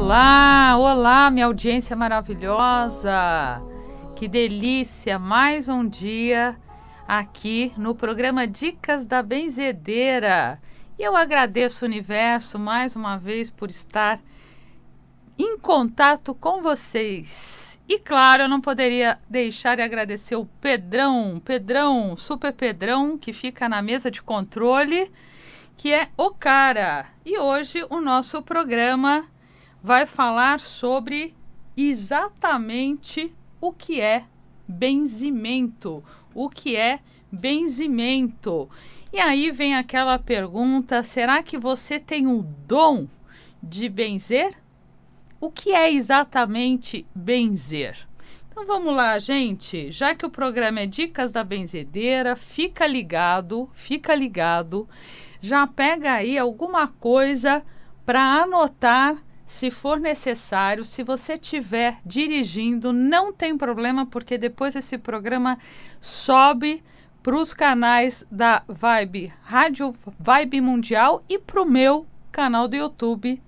Olá, olá, minha audiência maravilhosa. Que delícia, mais um dia aqui no programa Dicas da Benzedeira. E eu agradeço o universo mais uma vez por estar em contato com vocês. E claro, eu não poderia deixar de agradecer o Pedrão, Pedrão, Super Pedrão, que fica na mesa de controle, que é o cara. E hoje o nosso programa vai falar sobre exatamente o que é benzimento. O que é benzimento? E aí vem aquela pergunta: será que você tem o dom de benzer? O que é exatamente benzer? Então vamos lá, gente. Já que o programa é Dicas da Benzedeira, fica ligado, fica ligado. Já pega aí alguma coisa para anotar se for necessário, se você tiver dirigindo, não tem problema, porque depois esse programa sobe para os canais da Vibe Rádio Vibe Mundial e para o meu canal do YouTube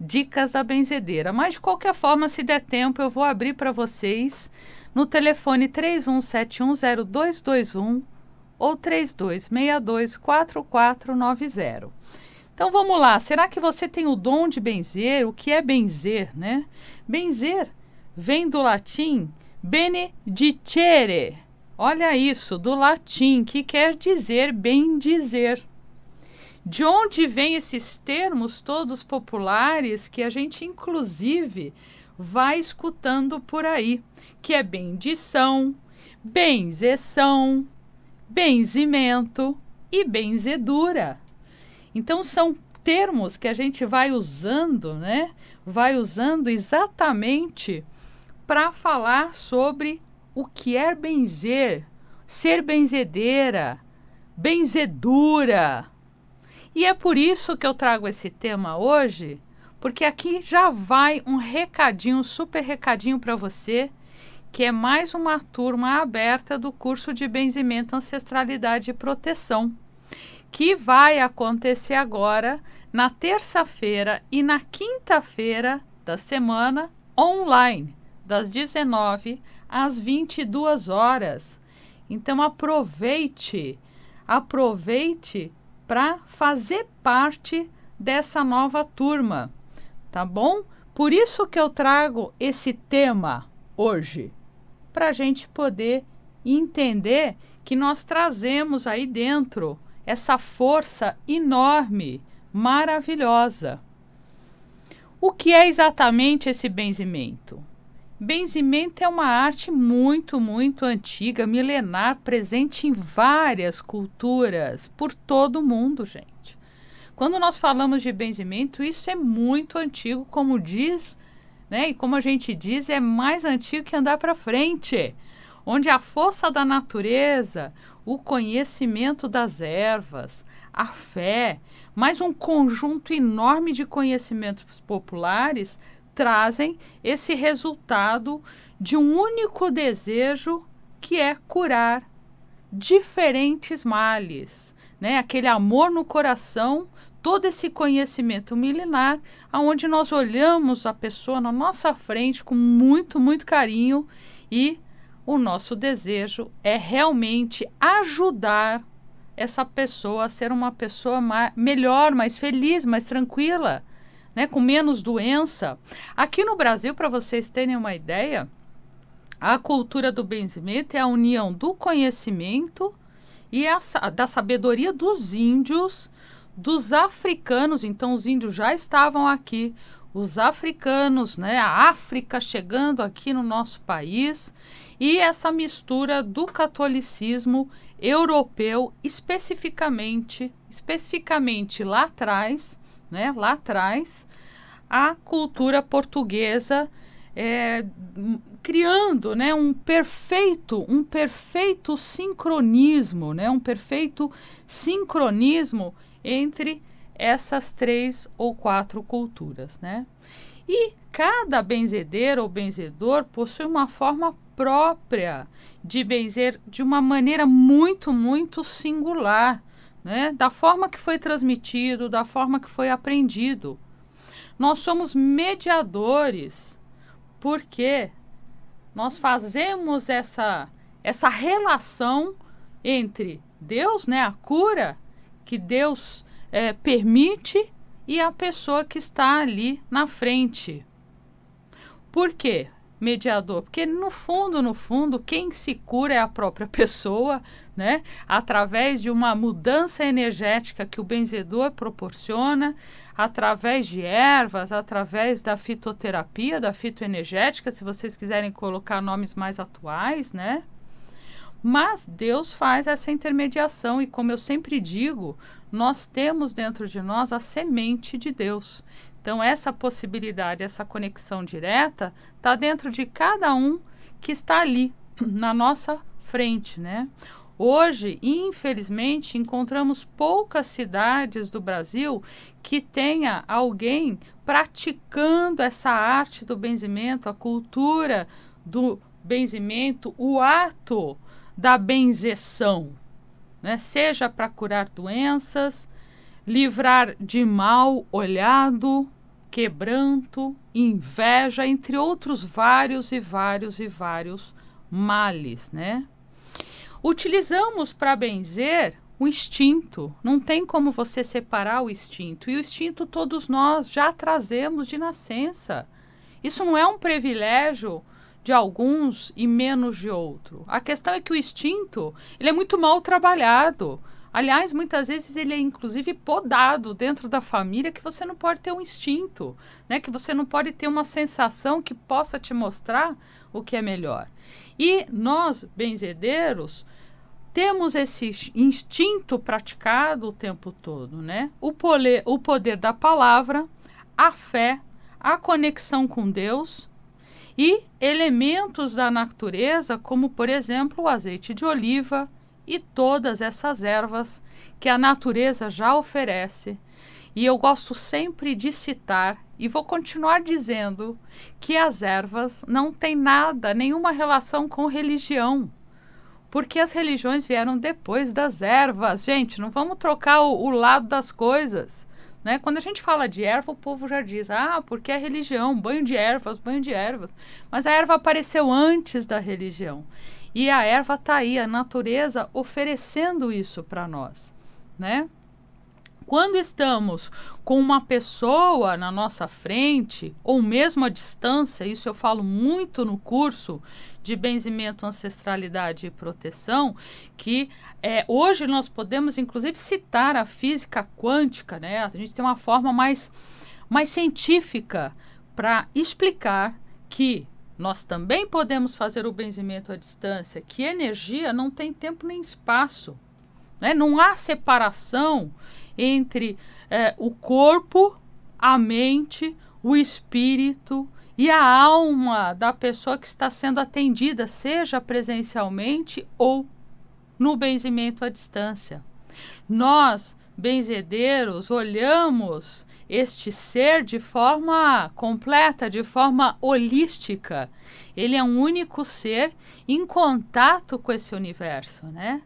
Dicas da Benzedeira. Mas de qualquer forma, se der tempo, eu vou abrir para vocês no telefone 31710221 ou 32624490. Então vamos lá, será que você tem o dom de benzer? O que é benzer, né? Benzer vem do latim benedicere. Olha isso, do latim, que quer dizer bem dizer. De onde vêm esses termos todos populares que a gente inclusive vai escutando por aí, que é bendição, benzeção, benzimento e benzedura. Então são termos que a gente vai usando, né? Vai usando exatamente para falar sobre o que é benzer, ser benzedeira, benzedura. E é por isso que eu trago esse tema hoje, porque aqui já vai um recadinho, um super recadinho para você, que é mais uma turma aberta do curso de Benzimento, Ancestralidade e Proteção que vai acontecer agora na terça-feira e na quinta-feira da semana online, das 19 às 22 horas. Então aproveite, aproveite para fazer parte dessa nova turma, tá bom? Por isso que eu trago esse tema hoje, para a gente poder entender que nós trazemos aí dentro essa força enorme, maravilhosa. O que é exatamente esse benzimento? Benzimento é uma arte muito, muito antiga, milenar, presente em várias culturas, por todo o mundo, gente. Quando nós falamos de benzimento, isso é muito antigo, como diz, né? E como a gente diz, é mais antigo que andar para frente onde a força da natureza, o conhecimento das ervas, a fé, mais um conjunto enorme de conhecimentos populares trazem esse resultado de um único desejo que é curar diferentes males, né? Aquele amor no coração, todo esse conhecimento milenar, aonde nós olhamos a pessoa na nossa frente com muito, muito carinho e o nosso desejo é realmente ajudar essa pessoa a ser uma pessoa mais, melhor, mais feliz, mais tranquila, né, com menos doença. Aqui no Brasil, para vocês terem uma ideia, a cultura do benzimento é a união do conhecimento e a, da sabedoria dos índios, dos africanos. Então, os índios já estavam aqui, os africanos, né, a África chegando aqui no nosso país e essa mistura do catolicismo europeu especificamente, especificamente lá atrás, né, lá atrás, a cultura portuguesa é, criando né, um perfeito um perfeito sincronismo né, um perfeito sincronismo entre essas três ou quatro culturas né? E cada benzedeira ou benzedor possui uma forma própria de benzer de uma maneira muito, muito singular, né? da forma que foi transmitido, da forma que foi aprendido. Nós somos mediadores porque nós fazemos essa, essa relação entre Deus, né? a cura que Deus é, permite e a pessoa que está ali na frente. Por quê? mediador, porque no fundo, no fundo, quem se cura é a própria pessoa, né? Através de uma mudança energética que o benzedor proporciona, através de ervas, através da fitoterapia, da fitoenergética, se vocês quiserem colocar nomes mais atuais, né? Mas Deus faz essa intermediação e como eu sempre digo, nós temos dentro de nós a semente de Deus. Então, essa possibilidade, essa conexão direta, está dentro de cada um que está ali, na nossa frente, né? Hoje, infelizmente, encontramos poucas cidades do Brasil que tenha alguém praticando essa arte do benzimento, a cultura do benzimento, o ato da benzeção, né? seja para curar doenças, livrar de mal olhado, quebranto, inveja, entre outros vários e vários e vários males, né? Utilizamos para benzer o instinto. Não tem como você separar o instinto. E o instinto todos nós já trazemos de nascença. Isso não é um privilégio de alguns e menos de outro. A questão é que o instinto ele é muito mal trabalhado. Aliás, muitas vezes ele é inclusive podado dentro da família que você não pode ter um instinto, né? Que você não pode ter uma sensação que possa te mostrar o que é melhor. E nós, benzedeiros, temos esse instinto praticado o tempo todo, né? O poder, o poder da palavra, a fé, a conexão com Deus e elementos da natureza, como por exemplo o azeite de oliva e todas essas ervas que a natureza já oferece. E eu gosto sempre de citar e vou continuar dizendo que as ervas não têm nada, nenhuma relação com religião. Porque as religiões vieram depois das ervas. Gente, não vamos trocar o, o lado das coisas. Né? Quando a gente fala de erva, o povo já diz, ah, porque é religião, banho de ervas, banho de ervas. Mas a erva apareceu antes da religião. E a erva está aí, a natureza oferecendo isso para nós. Né? Quando estamos com uma pessoa na nossa frente, ou mesmo à distância, isso eu falo muito no curso, de benzimento, ancestralidade e proteção, que é, hoje nós podemos, inclusive, citar a física quântica, né? A gente tem uma forma mais, mais científica para explicar que nós também podemos fazer o benzimento à distância, que energia não tem tempo nem espaço. Né? Não há separação entre é, o corpo, a mente, o espírito e a alma da pessoa que está sendo atendida, seja presencialmente ou no benzimento à distância. Nós, benzedeiros, olhamos este ser de forma completa, de forma holística. Ele é um único ser em contato com esse universo, né?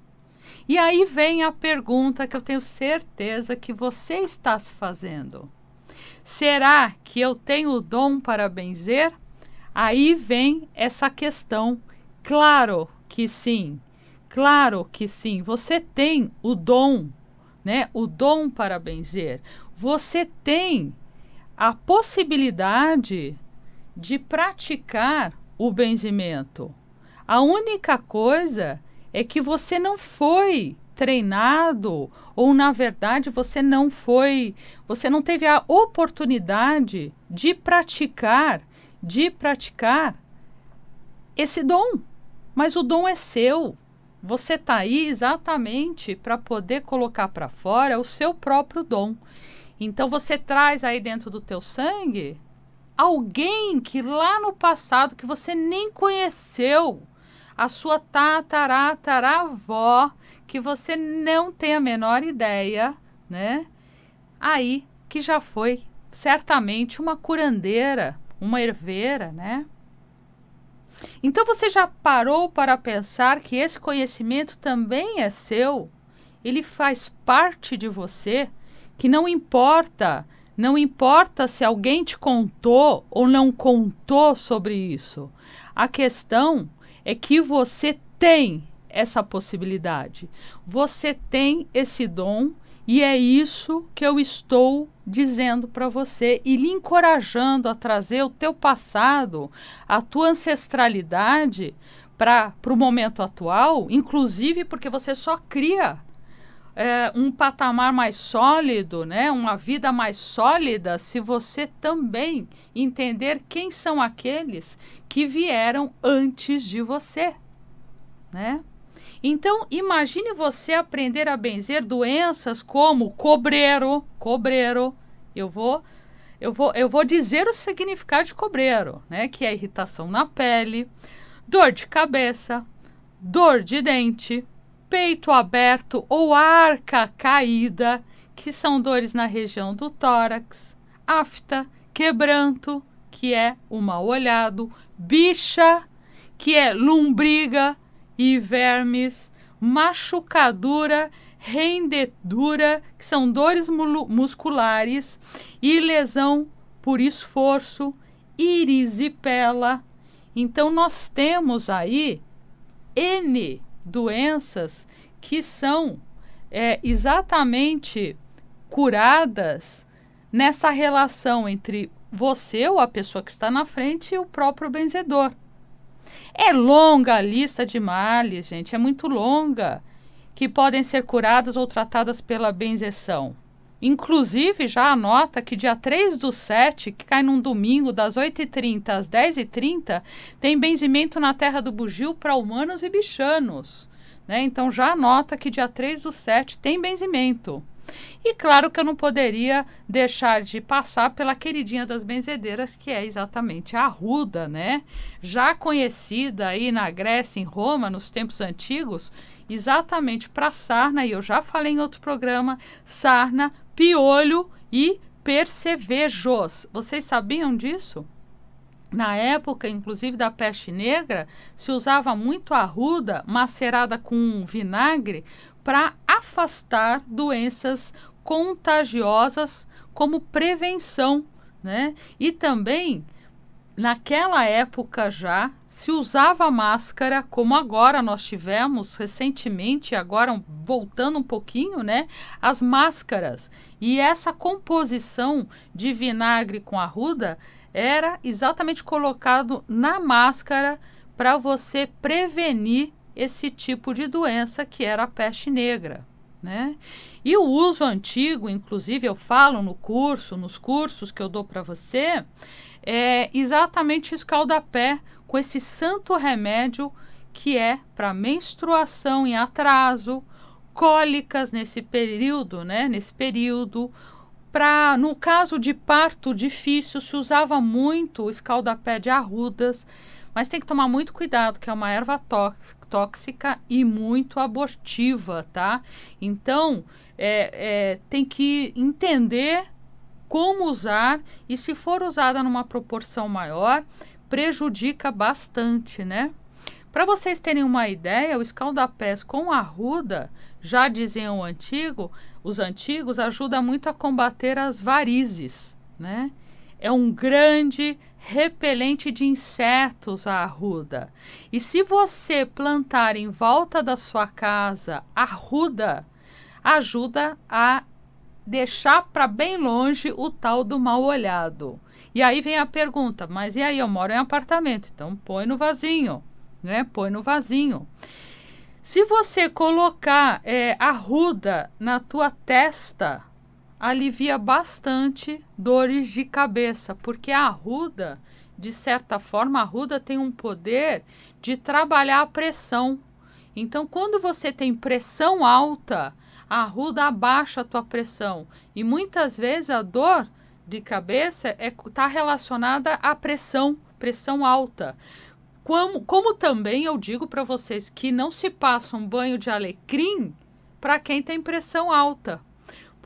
E aí vem a pergunta que eu tenho certeza que você está se fazendo. Será que eu tenho o dom para benzer? Aí vem essa questão. Claro que sim. Claro que sim. Você tem o dom, né? O dom para benzer. Você tem a possibilidade de praticar o benzimento. A única coisa é que você não foi treinado ou na verdade você não foi, você não teve a oportunidade de praticar, de praticar esse dom. Mas o dom é seu. Você está aí exatamente para poder colocar para fora o seu próprio dom. Então você traz aí dentro do teu sangue alguém que lá no passado que você nem conheceu, a sua tataravó que você não tem a menor ideia, né? Aí que já foi certamente uma curandeira, uma herveira, né? Então você já parou para pensar que esse conhecimento também é seu? Ele faz parte de você, que não importa, não importa se alguém te contou ou não contou sobre isso. A questão é que você tem essa possibilidade. Você tem esse dom e é isso que eu estou dizendo para você e lhe encorajando a trazer o teu passado, a tua ancestralidade para o momento atual, inclusive porque você só cria é, um patamar mais sólido, né? uma vida mais sólida, se você também entender quem são aqueles que vieram antes de você. Né? Então, imagine você aprender a benzer doenças como cobreiro, cobreiro. Eu vou eu vou eu vou dizer o significado de cobreiro, né, que é irritação na pele, dor de cabeça, dor de dente, peito aberto ou arca caída, que são dores na região do tórax, afta, quebranto, que é o mal olhado, bicha, que é lombriga, e vermes, machucadura, rendedura, que são dores musculares, e lesão por esforço, irisipela Então, nós temos aí N doenças que são é, exatamente curadas nessa relação entre você ou a pessoa que está na frente e o próprio benzedor. É longa a lista de males, gente, é muito longa, que podem ser curadas ou tratadas pela benzeção. Inclusive, já anota que dia 3 do 7, que cai num domingo, das 8h30 às 10h30, tem benzimento na terra do Bugio para humanos e bichanos. Né? Então, já anota que dia 3 do 7 tem benzimento. E claro que eu não poderia deixar de passar pela queridinha das benzedeiras, que é exatamente a Arruda, né? Já conhecida aí na Grécia, em Roma, nos tempos antigos, exatamente para sarna, e eu já falei em outro programa, sarna, piolho e percevejos. Vocês sabiam disso? Na época, inclusive da peste negra, se usava muito a arruda macerada com vinagre para afastar doenças contagiosas como prevenção, né? E também naquela época já se usava máscara, como agora nós tivemos recentemente, agora voltando um pouquinho, né? As máscaras. E essa composição de vinagre com arruda era exatamente colocado na máscara para você prevenir esse tipo de doença que era a peste negra. Né? E o uso antigo, inclusive eu falo no curso, nos cursos que eu dou para você, é exatamente escaldapé com esse santo remédio que é para menstruação em atraso, cólicas nesse período, né? Nesse período, para no caso de parto difícil se usava muito o escaldapé de arrudas, mas tem que tomar muito cuidado que é uma erva tóxica tóxica e muito abortiva, tá? Então, é, é, tem que entender como usar e se for usada numa proporção maior, prejudica bastante, né? Para vocês terem uma ideia, o escaldapés com arruda, já diziam antigo, os antigos, ajuda muito a combater as varizes, né? É um grande repelente de insetos, a arruda. E se você plantar em volta da sua casa arruda, ajuda a deixar para bem longe o tal do mal olhado. E aí vem a pergunta: mas e aí? Eu moro em apartamento, então põe no vasinho, né? Põe no vasinho. Se você colocar é, arruda na tua testa, alivia bastante dores de cabeça, porque a arruda, de certa forma, a arruda tem um poder de trabalhar a pressão. Então, quando você tem pressão alta, a arruda abaixa a tua pressão. E muitas vezes a dor de cabeça está é, tá relacionada à pressão, pressão alta. Como, como também eu digo para vocês que não se passa um banho de alecrim para quem tem pressão alta,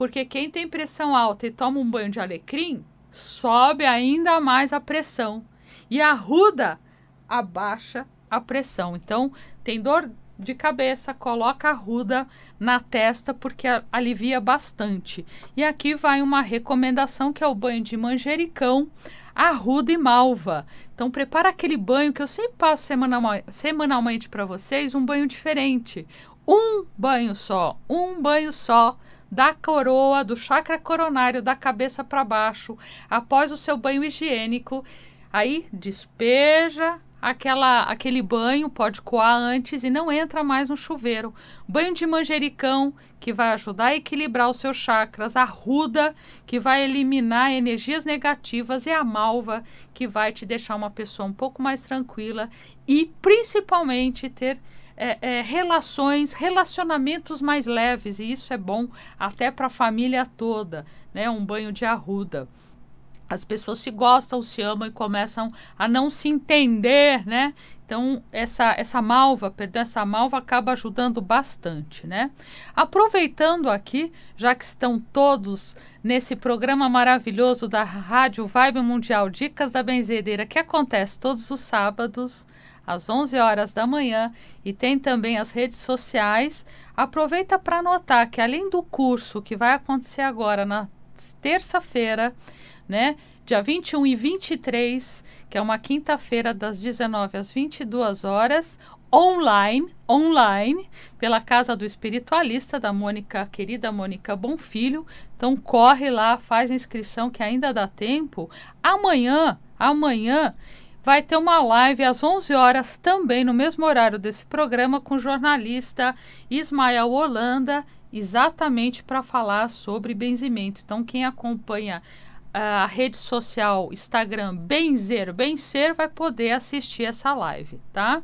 porque quem tem pressão alta e toma um banho de alecrim, sobe ainda mais a pressão. E a ruda abaixa a pressão. Então, tem dor de cabeça, coloca a ruda na testa porque alivia bastante. E aqui vai uma recomendação que é o banho de manjericão, arruda e malva. Então prepara aquele banho que eu sempre passo semanalmente para vocês, um banho diferente. Um banho só, um banho só da coroa, do chakra coronário, da cabeça para baixo, após o seu banho higiênico. Aí despeja aquela, aquele banho, pode coar antes e não entra mais no chuveiro. Banho de manjericão, que vai ajudar a equilibrar os seus chakras, a ruda, que vai eliminar energias negativas, e a malva, que vai te deixar uma pessoa um pouco mais tranquila e principalmente ter é, é, relações, relacionamentos mais leves, e isso é bom até para a família toda, né? Um banho de arruda. As pessoas se gostam, se amam e começam a não se entender, né? Então, essa, essa malva, perdão, essa malva acaba ajudando bastante, né? Aproveitando aqui, já que estão todos nesse programa maravilhoso da Rádio Vibe Mundial Dicas da Benzedeira, que acontece todos os sábados às 11 horas da manhã e tem também as redes sociais. Aproveita para notar que além do curso que vai acontecer agora na terça-feira, né, dia 21 e 23, que é uma quinta-feira das 19 às 22 horas, online, online, pela Casa do Espiritualista da Mônica, querida Mônica Bonfilho. Então corre lá, faz a inscrição que ainda dá tempo. Amanhã, amanhã vai ter uma live às 11 horas, também no mesmo horário desse programa, com o jornalista Ismael Holanda, exatamente para falar sobre benzimento. Então, quem acompanha ah, a rede social Instagram Benzer, Benzer, vai poder assistir essa live, tá?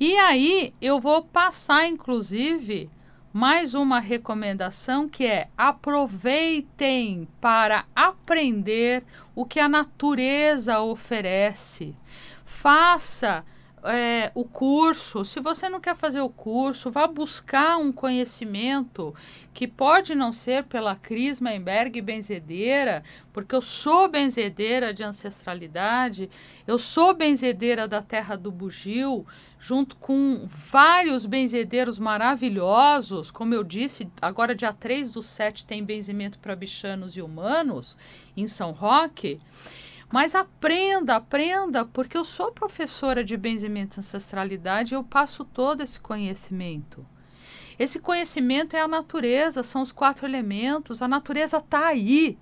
E aí eu vou passar, inclusive, mais uma recomendação que é aproveitem para aprender o que a natureza oferece. Faça é, o curso. Se você não quer fazer o curso, vá buscar um conhecimento que pode não ser pela Crisma Emberg benzedeira, porque eu sou benzedeira de ancestralidade, eu sou benzedeira da terra do bugio, junto com vários benzedeiros maravilhosos. Como eu disse, agora dia 3 do 7 tem benzimento para bichanos e humanos em São Roque. Mas aprenda, aprenda, porque eu sou professora de benzimento e ancestralidade e eu passo todo esse conhecimento. Esse conhecimento é a natureza, são os quatro elementos, a natureza está aí.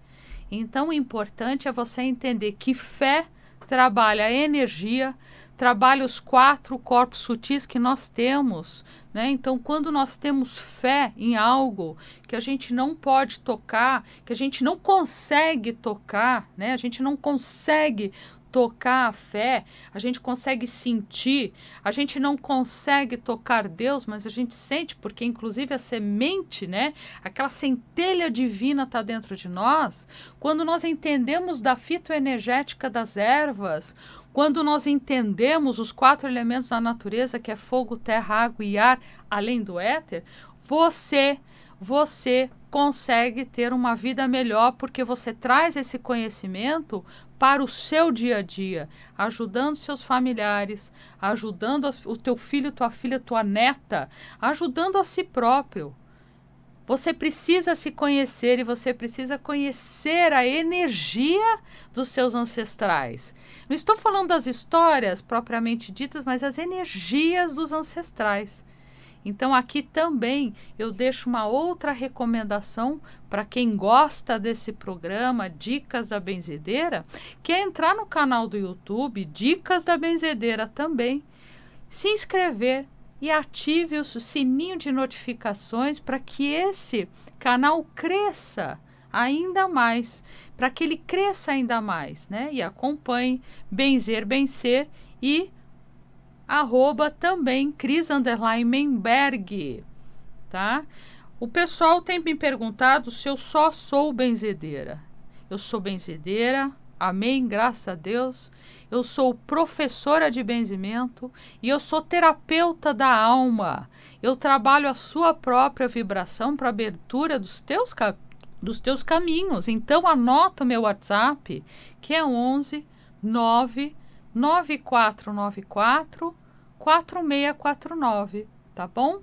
Então o importante é você entender que fé trabalha energia, trabalha os quatro corpos sutis que nós temos. Né? Então, quando nós temos fé em algo que a gente não pode tocar, que a gente não consegue tocar, né? a gente não consegue tocar a fé, a gente consegue sentir, a gente não consegue tocar Deus, mas a gente sente, porque inclusive a semente, né, aquela centelha divina está dentro de nós. Quando nós entendemos da fitoenergética das ervas, quando nós entendemos os quatro elementos da natureza, que é fogo, terra, água e ar, além do éter, você, você consegue ter uma vida melhor porque você traz esse conhecimento para o seu dia a dia, ajudando seus familiares, ajudando o teu filho, tua filha, tua neta, ajudando a si próprio. Você precisa se conhecer e você precisa conhecer a energia dos seus ancestrais. Não estou falando das histórias propriamente ditas, mas as energias dos ancestrais. Então, aqui também eu deixo uma outra recomendação para quem gosta desse programa, Dicas da Benzedeira, que é entrar no canal do YouTube, Dicas da Benzedeira também, se inscrever, e ative o sininho de notificações para que esse canal cresça ainda mais, para que ele cresça ainda mais, né? E acompanhe Benzer Bencer e arroba também Cris Menberg, tá? O pessoal tem me perguntado se eu só sou benzedeira. Eu sou benzedeira, Amém, graças a Deus. Eu sou professora de benzimento e eu sou terapeuta da alma. Eu trabalho a sua própria vibração para abertura dos teus, dos teus caminhos. Então anota o meu WhatsApp, que é 11 9 9494 4649, tá bom?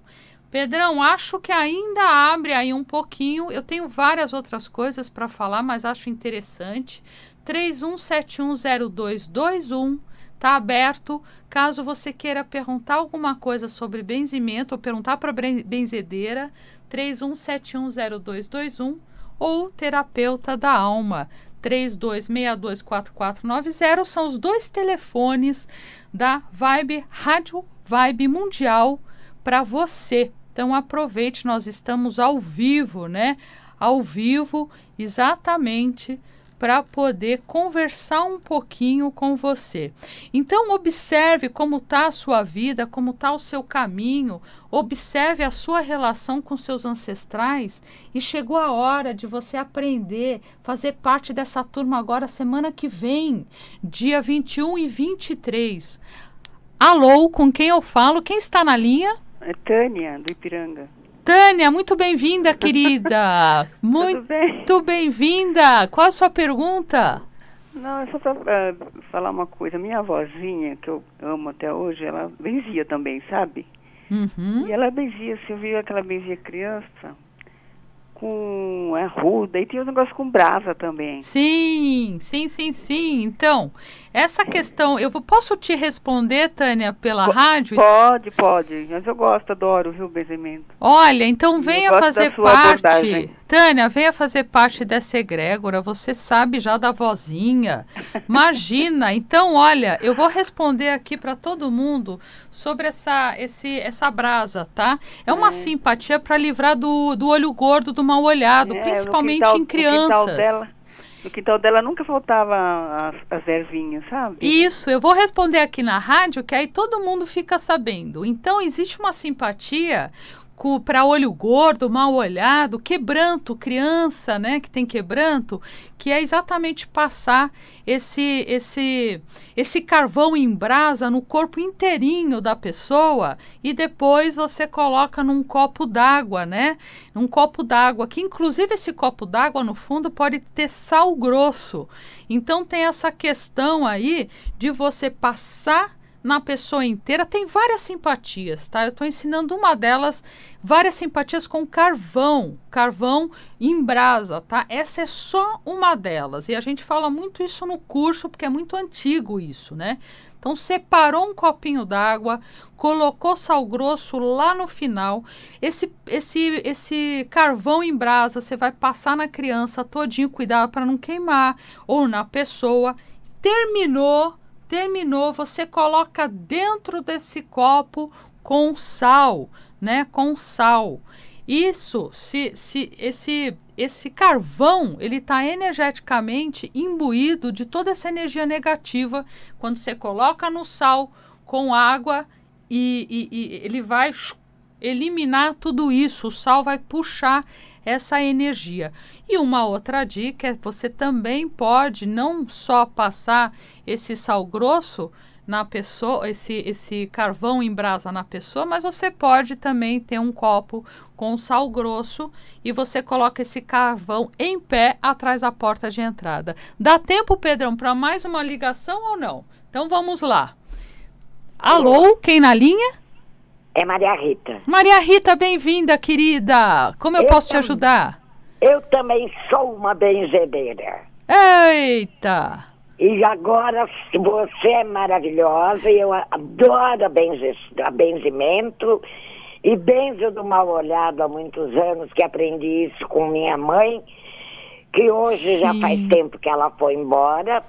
Pedrão, acho que ainda abre aí um pouquinho. Eu tenho várias outras coisas para falar, mas acho interessante. 31710221 está aberto. Caso você queira perguntar alguma coisa sobre benzimento ou perguntar para benzedeira, 31710221 ou terapeuta da alma. 32624490 são os dois telefones da Vibe Rádio Vibe Mundial para você. Então aproveite, nós estamos ao vivo, né? Ao vivo, exatamente para poder conversar um pouquinho com você. Então observe como está a sua vida, como está o seu caminho, observe a sua relação com seus ancestrais e chegou a hora de você aprender, fazer parte dessa turma agora semana que vem, dia 21 e 23. Alô, com quem eu falo? Quem está na linha? É Tânia, do Ipiranga. Tânia, muito bem-vinda, querida. muito bem-vinda. Bem Qual a sua pergunta? Não, é só para é, falar uma coisa. Minha avózinha, que eu amo até hoje, ela benzia também, sabe? Uhum. E ela benzia, você viu aquela benzia criança? Com arruda é e tinha um negócio com brasa também. Sim, sim, sim, sim. Então, essa questão, eu posso te responder, Tânia, pela P rádio? Pode, pode. Mas eu gosto, adoro, viu, Benzimento? Olha, então venha fazer parte. Abordagem. Tânia, venha fazer parte dessa egrégora. Você sabe já da vozinha. Imagina. então, olha, eu vou responder aqui para todo mundo sobre essa, esse, essa brasa, tá? É uma é. simpatia para livrar do, do olho gordo, do mal olhado, é, principalmente quintal, em crianças. No quintal então dela nunca faltava as, as ervinhas, sabe? Isso, eu vou responder aqui na rádio, que aí todo mundo fica sabendo. Então, existe uma simpatia para olho gordo, mal olhado, quebranto, criança, né, que tem quebranto, que é exatamente passar esse esse esse carvão em brasa no corpo inteirinho da pessoa e depois você coloca num copo d'água, né? Num copo d'água, que inclusive esse copo d'água no fundo pode ter sal grosso. Então tem essa questão aí de você passar na pessoa inteira tem várias simpatias, tá? Eu estou ensinando uma delas, várias simpatias com carvão, carvão em brasa, tá? Essa é só uma delas e a gente fala muito isso no curso porque é muito antigo isso, né? Então separou um copinho d'água, colocou sal grosso lá no final. Esse esse esse carvão em brasa você vai passar na criança todinho, cuidado para não queimar ou na pessoa. Terminou, Terminou, você coloca dentro desse copo com sal, né? Com sal. Isso, se, se esse esse carvão ele está energeticamente imbuído de toda essa energia negativa quando você coloca no sal com água e, e, e ele vai eliminar tudo isso. O sal vai puxar essa energia. E uma outra dica é você também pode não só passar esse sal grosso na pessoa, esse, esse carvão em brasa na pessoa, mas você pode também ter um copo com sal grosso e você coloca esse carvão em pé atrás da porta de entrada. Dá tempo, Pedrão, para mais uma ligação ou não? Então vamos lá. Alô, quem na linha? É Maria Rita. Maria Rita, bem-vinda, querida. Como eu, eu posso te ajudar? Eu também sou uma benzedeira. Eita! E agora você é maravilhosa e eu adoro a benzimento e benzo do mal olhado há muitos anos que aprendi isso com minha mãe, que hoje Sim. já faz tempo que ela foi embora.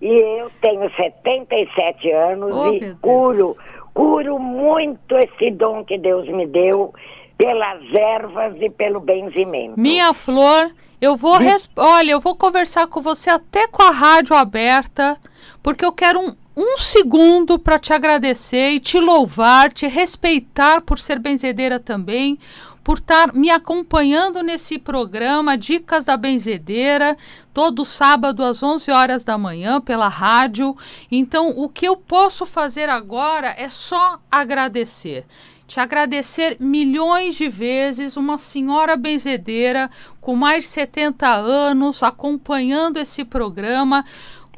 E eu tenho 77 anos oh, e curo procuro muito esse dom que Deus me deu pelas ervas e pelo benzimento. Minha flor, eu vou hum. res... olha, eu vou conversar com você até com a rádio aberta, porque eu quero um, um segundo para te agradecer e te louvar, te respeitar por ser benzedeira também, por estar me acompanhando nesse programa Dicas da Benzedeira, todo sábado às 11 horas da manhã pela rádio. Então, o que eu posso fazer agora é só agradecer te agradecer milhões de vezes, uma senhora benzedeira com mais de 70 anos acompanhando esse programa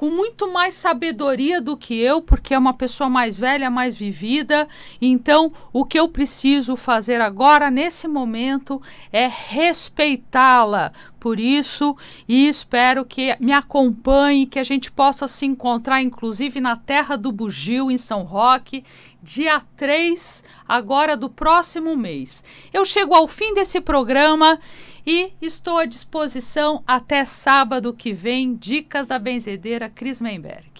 com muito mais sabedoria do que eu, porque é uma pessoa mais velha, mais vivida. Então, o que eu preciso fazer agora, nesse momento, é respeitá-la, por isso e espero que me acompanhe, que a gente possa se encontrar, inclusive, na Terra do Bugio, em São Roque, dia 3 agora do próximo mês. Eu chego ao fim desse programa e estou à disposição até sábado que vem. Dicas da Benzedeira Cris Memberg.